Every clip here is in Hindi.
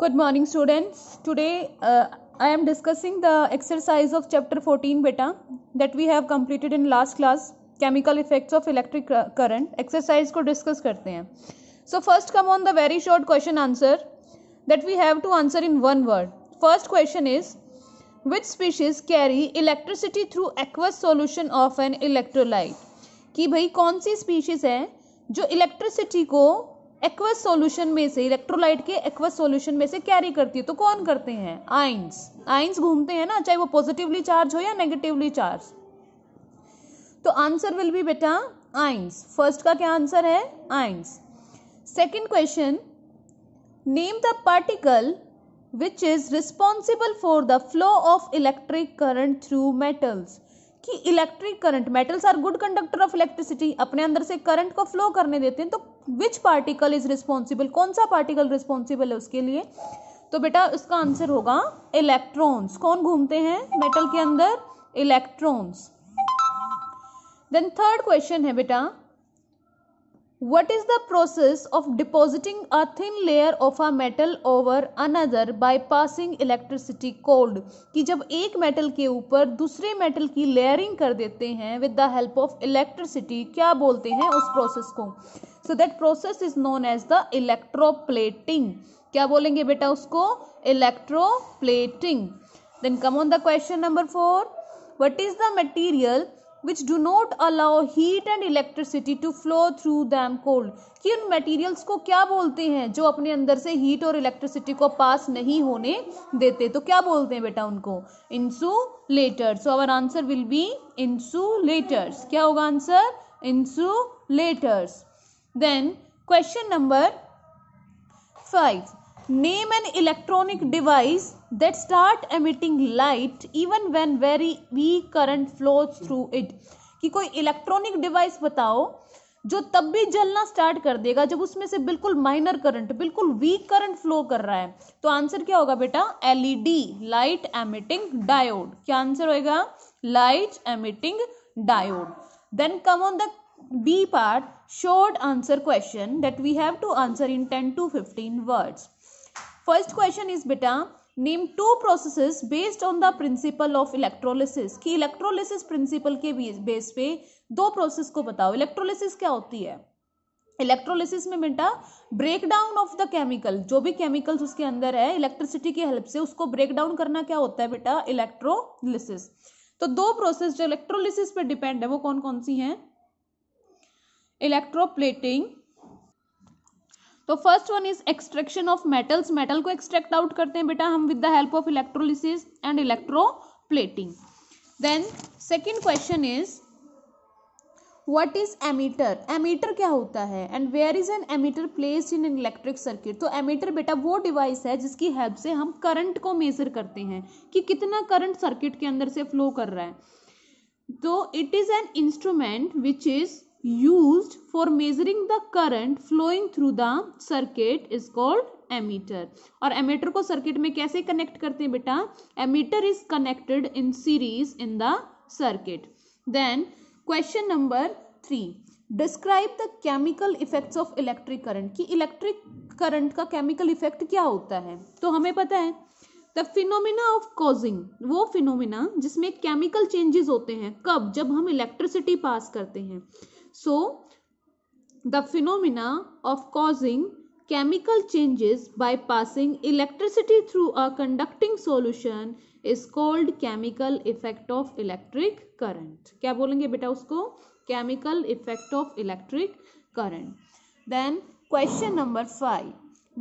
Good morning students today I am discussing the exercise of chapter 14 बेटा that we have completed in last class chemical effects of electric current exercise को डिस्कस करते हैं so first come on the very short question answer that we have to answer in one word first question is which species carry electricity through aqueous solution of an electrolyte कि भाई कौन सी स्पीशीज है जो इलेक्ट्रिसिटी को एक्वस सॉल्यूशन में से इलेक्ट्रोलाइट के एक्वस सॉल्यूशन में से कैरी करती है तो कौन करते हैं आइंस आइंस घूमते हैं ना चाहे वो पॉजिटिवली चार्ज हो या नेगेटिवली चार्ज तो आंसर विल बी बेटा आइंस फर्स्ट का क्या आंसर है ions second question name the particle which is responsible for the flow of electric current through metals कि electric current metals are good conductor of electricity अपने अंदर से करंट को फ्लो करने देते हैं तो विच पार्टिकल इज रिस्पॉन्सिबल कौन सा पार्टिकल रिस्पॉन्सिबल है उसके लिए तो बेटा इसका आंसर होगा इलेक्ट्रॉन्स कौन घूमते हैं मेटल के अंदर इलेक्ट्रॉन्स देन थर्ड क्वेश्चन है बेटा What is the process of depositing a thin layer of a metal over another by passing electricity cold? कि जब एक मेटल के ऊपर दूसरे मेटल की लेयरिंग कर देते हैं with the help of electricity क्या बोलते हैं उस प्रोसेस को so that process is known as the electroplating क्या बोलेंगे बेटा उसको electroplating then come on the question number four what is the material which do not allow heat and electricity to flow through them called कि उन मटेरियल्स को क्या बोलते हैं जो अपने अंदर से हीट और इलेक्ट्रिसिटी को पास नहीं होने देते तो क्या बोलते हैं बेटा उनको insulator so our answer will be insulators क्या होगा answer insulators then question number five name an electronic device that start emitting light even when very weak current flows through it कि कोई इलेक्ट्रॉनिक डिवाइस बताओ जो तब भी जलना स्टार्ट कर देगा जब उसमें से बिल्कुल माइनर करंट बिल्कुल वीक करंट फ्लो कर रहा है तो आंसर क्या होगा बेटा एलईडी लाइट एमिटिंग डायोड क्या आंसर होएगा light emitting diode then come on the B part short answer question that we have to answer in ten to fifteen words first question is बेटा name two processes based on the principle of electrolysis कि इलेक्ट्रोलिसिस प्रिंसिपल के बेस पे दो प्रोसेस को बताओ इलेक्ट्रोलिसिस क्या होती है इलेक्ट्रोलिसिस में बेटा break down of the chemical जो भी केमिकल्स उसके अंदर है इलेक्ट्रिसिटी की हेल्प से उसको ब्रेक डाउन करना क्या होता है बेटा इलेक्ट्रोलिसिस तो दो प्रोसेस जो इलेक्ट्रोलिसिस पे डिपेंड है वो कौन कौन सी हैं इलेक्ट्रोप्लेटिंग तो first one is extraction of metals metal को एक्सट्रैक्ट आउट करते हैं बेटा हम with the help of electrolysis and plating then second question is what is ammeter ammeter क्या होता है and where is an ammeter place in an electric circuit तो एमीटर बेटा वो डिवाइस है जिसकी हेल्प से हम करंट को मेजर करते हैं कि कितना करंट सर्किट के अंदर से फ्लो कर रहा है तो it is an instrument which is used for measuring the current flowing through the circuit is called ammeter और एमीटर को सर्किट में कैसे कनेक्ट करते हैं बेटा ammeter is connected in series in the circuit then question number three describe the chemical effect of electric current कि इलेक्ट्रिक करंट का केमिकल इफेक्ट क्या होता है तो हमें पता है द फिनोमिना ऑफ कॉजिंग वो फिनोमिना जिसमें केमिकल चेंजेस होते हैं कब जब हम इलेक्ट्रिसिटी पास करते हैं So, the phenomena of causing chemical changes by passing electricity through a conducting solution is called chemical effect of electric current. क्या बोलेंगे बेटा उसको chemical effect of electric current. Then question number five.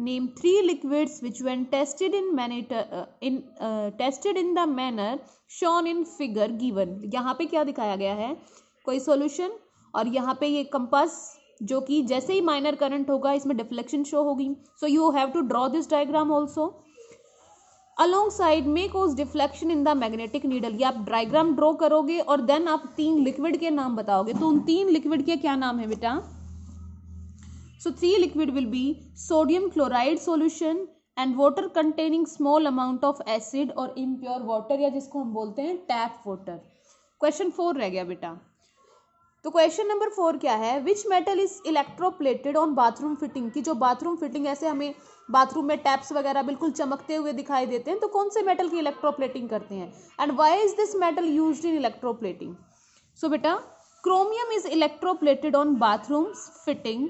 Name three liquids which when tested in many uh, in uh, tested in the manner shown in figure given. यहाँ पे क्या दिखाया गया है कोई solution और यहाँ पे ये कंपास जो कि जैसे ही माइनर करंट होगा इसमें डिफ्लेक्शन शो होगी so you have to draw this diagram also alongside में cause deflection in the magnetic needle ये आप डायग्राम ड्रॉ करोगे और देन आप तीन लिक्विड के नाम बताओगे तो उन तीन लिक्विड के क्या नाम है बेटा so three liquid will be sodium chloride solution and water containing small amount of acid और इम्प्योर वाटर या जिसको हम बोलते हैं टैप वाटर क्वेश्चन फोर रह गया बेटा तो क्वेश्चन नंबर फोर क्या है which metal is electroplated on bathroom fitting की जो बाथरूम फिटिंग ऐसे हमें बाथरूम में टैप्स वगैरह बिल्कुल चमकते हुए दिखाई देते हैं तो कौन से मेटल की इलेक्ट्रोप्लेटिंग करते हैं and why is this metal use in electroplating so बेटा chromium is electroplated on bathroom fitting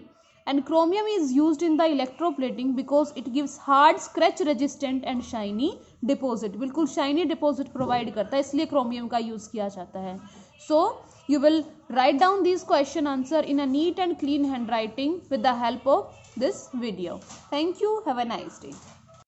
and chromium is used in the electroplating because it gives hard scratch resistant and shiny deposit बिल्कुल shiny deposit provide करता है इसलिए chromium का use किया जाता है so you will write down these question answer in a neat and clean handwriting with the help of this video thank you have a nice day